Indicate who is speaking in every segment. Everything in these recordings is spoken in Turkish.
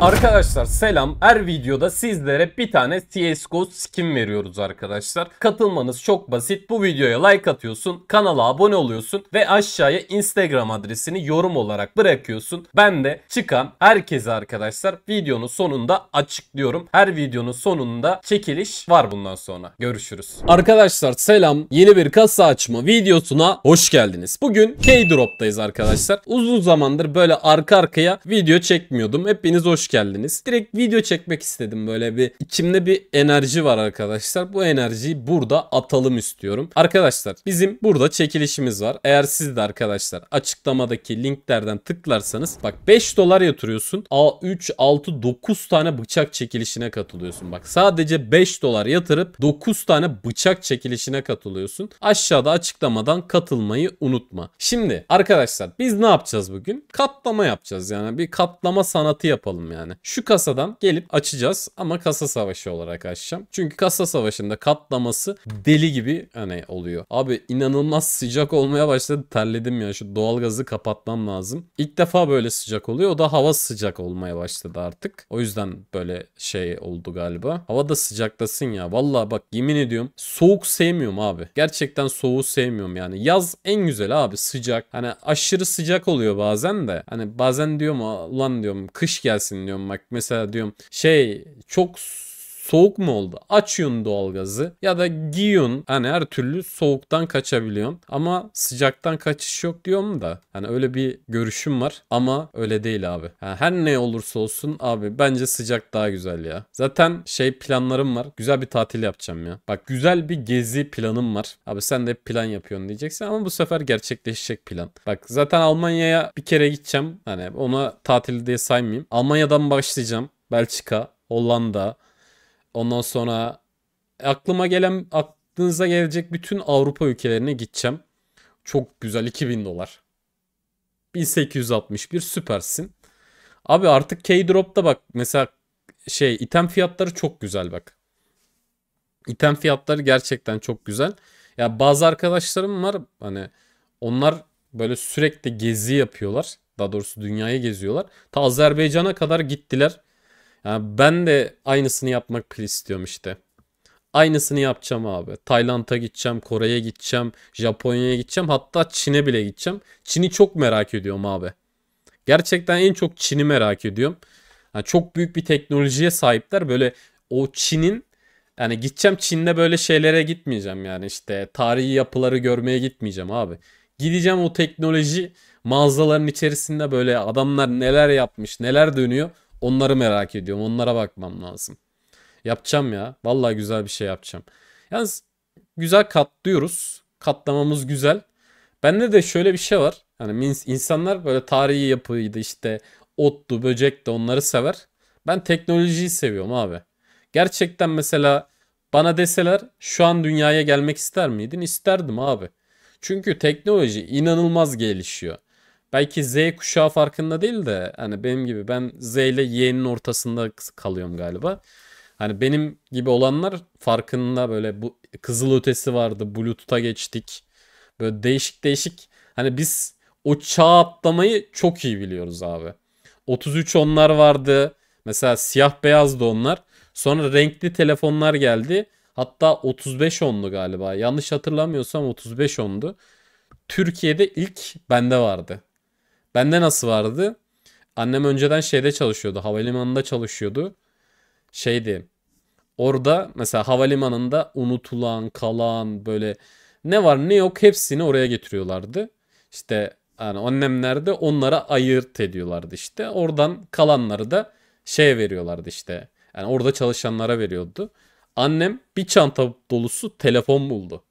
Speaker 1: Arkadaşlar selam. Her videoda sizlere bir tane CSGO skin veriyoruz arkadaşlar. Katılmanız çok basit. Bu videoya like atıyorsun, kanala abone oluyorsun ve aşağıya Instagram adresini yorum olarak bırakıyorsun. Ben de çıkan herkese arkadaşlar videonun sonunda açıklıyorum. Her videonun sonunda çekiliş var bundan sonra. Görüşürüz. Arkadaşlar selam. Yeni bir kasa açma videosuna hoş geldiniz. Bugün K-Drop'tayız arkadaşlar. Uzun zamandır böyle arka arkaya video çekmiyordum. Hepiniz hoş hoş geldiniz. Direkt video çekmek istedim böyle bir içimde bir enerji var arkadaşlar. Bu enerjiyi burada atalım istiyorum. Arkadaşlar bizim burada çekilişimiz var. Eğer siz de arkadaşlar açıklamadaki linklerden tıklarsanız bak 5 dolar yatırıyorsun. A3, 6, 9 tane bıçak çekilişine katılıyorsun. Bak sadece 5 dolar yatırıp 9 tane bıçak çekilişine katılıyorsun. Aşağıda açıklamadan katılmayı unutma. Şimdi arkadaşlar biz ne yapacağız bugün? Katlama yapacağız yani bir katlama sanatı yapalım yani. Şu kasadan gelip açacağız ama kasa savaşı olarak açacağım. Çünkü kasa savaşında katlaması deli gibi hani oluyor. Abi inanılmaz sıcak olmaya başladı. Terledim ya şu doğalgazı kapatmam lazım. İlk defa böyle sıcak oluyor. O da hava sıcak olmaya başladı artık. O yüzden böyle şey oldu galiba. Hava da sıcaklasın ya. Valla bak yemin ediyorum soğuk sevmiyorum abi. Gerçekten soğuğu sevmiyorum yani. Yaz en güzel abi sıcak. Hani aşırı sıcak oluyor bazen de. Hani bazen diyorum ulan diyorum kış gelsin diyorum. Bak mesela diyorum şey çok soğuk mu oldu? Açıyorsun doğalgazı ya da giyiyorsun. Hani her türlü soğuktan kaçabiliyorsun. Ama sıcaktan kaçış yok diyorum da. Hani öyle bir görüşüm var ama öyle değil abi. Yani her ne olursa olsun abi bence sıcak daha güzel ya. Zaten şey planlarım var. Güzel bir tatil yapacağım ya. Bak güzel bir gezi planım var. Abi sen de plan yapıyorsun diyeceksin ama bu sefer gerçekleşecek plan. Bak zaten Almanya'ya bir kere gideceğim. Hani ona tatil diye saymayayım. Almanya'dan başlayacağım. Belçika, Hollanda, Ondan sonra aklıma gelen aklınıza gelecek bütün Avrupa ülkelerine gideceğim. Çok güzel 2000 dolar. 1861 süpersin. Abi artık K-Drop'ta bak mesela şey item fiyatları çok güzel bak. İtem fiyatları gerçekten çok güzel. Ya bazı arkadaşlarım var hani onlar böyle sürekli gezi yapıyorlar. Daha doğrusu dünyaya geziyorlar. Ta Azerbaycan'a kadar gittiler. Yani ben de aynısını yapmak istiyorum işte. Aynısını yapacağım abi. Tayland'a gideceğim, Kore'ye gideceğim, Japonya'ya gideceğim. Hatta Çin'e bile gideceğim. Çin'i çok merak ediyorum abi. Gerçekten en çok Çin'i merak ediyorum. Yani çok büyük bir teknolojiye sahipler. Böyle o Çin'in yani gideceğim Çin'de böyle şeylere gitmeyeceğim yani işte tarihi yapıları görmeye gitmeyeceğim abi. Gideceğim o teknoloji mağazaların içerisinde böyle adamlar neler yapmış neler dönüyor Onları merak ediyorum. Onlara bakmam lazım. Yapacağım ya. Vallahi güzel bir şey yapacağım. Yalnız güzel katlıyoruz. Katlamamız güzel. Bende de şöyle bir şey var. Yani insanlar böyle tarihi yapıydı işte otlu böcek de onları sever. Ben teknolojiyi seviyorum abi. Gerçekten mesela bana deseler şu an dünyaya gelmek ister miydin? İsterdim abi. Çünkü teknoloji inanılmaz gelişiyor belki Z kuşağı farkında değil de hani benim gibi ben Z ile Y'nin ortasında kalıyorum galiba. Hani benim gibi olanlar farkında böyle bu kızıl ötesi vardı. Bluetooth'a geçtik. Böyle değişik değişik hani biz o çağ atlamayı çok iyi biliyoruz abi. 33 onlar vardı. Mesela siyah beyazdı onlar. Sonra renkli telefonlar geldi. Hatta 35 onlu galiba. Yanlış hatırlamıyorsam 35 ondu. Türkiye'de ilk bende vardı. Bende nasıl vardı? Annem önceden şeyde çalışıyordu. Havalimanında çalışıyordu. Şeydi. Orada mesela havalimanında unutulan, kalan böyle ne var ne yok hepsini oraya getiriyorlardı. İşte yani annemler de onlara ayırt ediyorlardı işte. Oradan kalanları da şey veriyorlardı işte. Yani orada çalışanlara veriyordu. Annem bir çanta dolusu telefon buldu.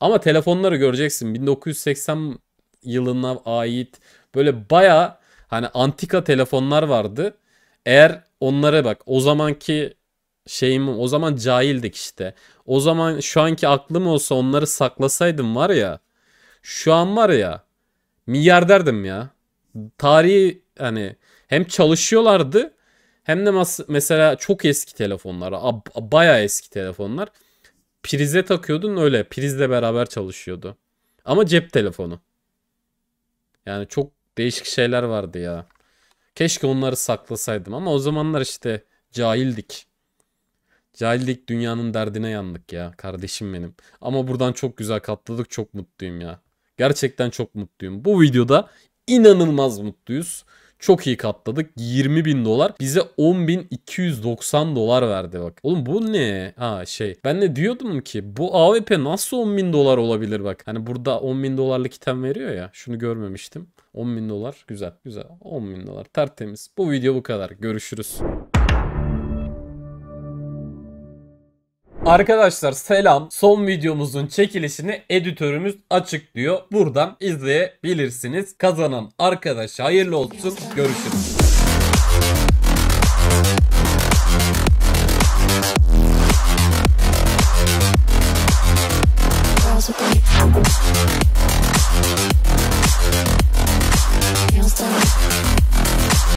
Speaker 1: Ama telefonları göreceksin 1980 yılına ait Böyle baya hani antika telefonlar vardı. Eğer onlara bak o zamanki şeyim o zaman cahildik işte. O zaman şu anki aklım olsa onları saklasaydım var ya. Şu an var ya milyarderdim ya. Tarihi hani hem çalışıyorlardı hem de mesela çok eski telefonlar. Baya eski telefonlar. Prize takıyordun öyle. Prizle beraber çalışıyordu. Ama cep telefonu. Yani çok Değişik şeyler vardı ya. Keşke onları saklasaydım ama o zamanlar işte cahildik. Cahillik dünyanın derdine yandık ya kardeşim benim. Ama buradan çok güzel katladık çok mutluyum ya. Gerçekten çok mutluyum. Bu videoda inanılmaz mutluyuz. Çok iyi katladık. 20 bin dolar. Bize 10.290 dolar verdi bak. Oğlum bu ne? Ha şey. Ben de diyordum ki bu AWP nasıl 10 bin dolar olabilir bak. Hani burada 10 bin dolarlık item veriyor ya. Şunu görmemiştim. 10 bin dolar. Güzel. Güzel. 10 bin dolar. Tertemiz. Bu video bu kadar. Görüşürüz. Arkadaşlar selam. Son videomuzun çekilişini editörümüz açık diyor. Buradan izleyebilirsiniz. Kazanan arkadaşa hayırlı olsun. Görüşürüz.